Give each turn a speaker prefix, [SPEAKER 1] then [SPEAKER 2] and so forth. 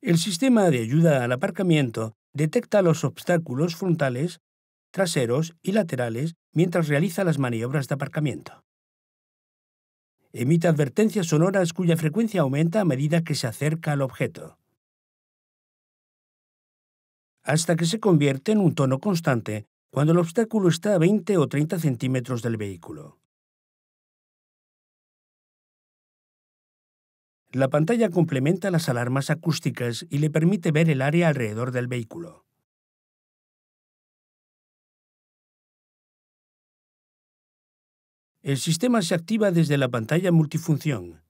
[SPEAKER 1] El sistema de ayuda al aparcamiento detecta los obstáculos frontales, traseros y laterales mientras realiza las maniobras de aparcamiento. Emite advertencias sonoras cuya frecuencia aumenta a medida que se acerca
[SPEAKER 2] al objeto, hasta que se convierte en un tono constante cuando el obstáculo está a 20 o 30 centímetros del vehículo. La pantalla complementa las alarmas acústicas y le permite ver el área alrededor del vehículo.
[SPEAKER 3] El sistema se activa desde la pantalla multifunción,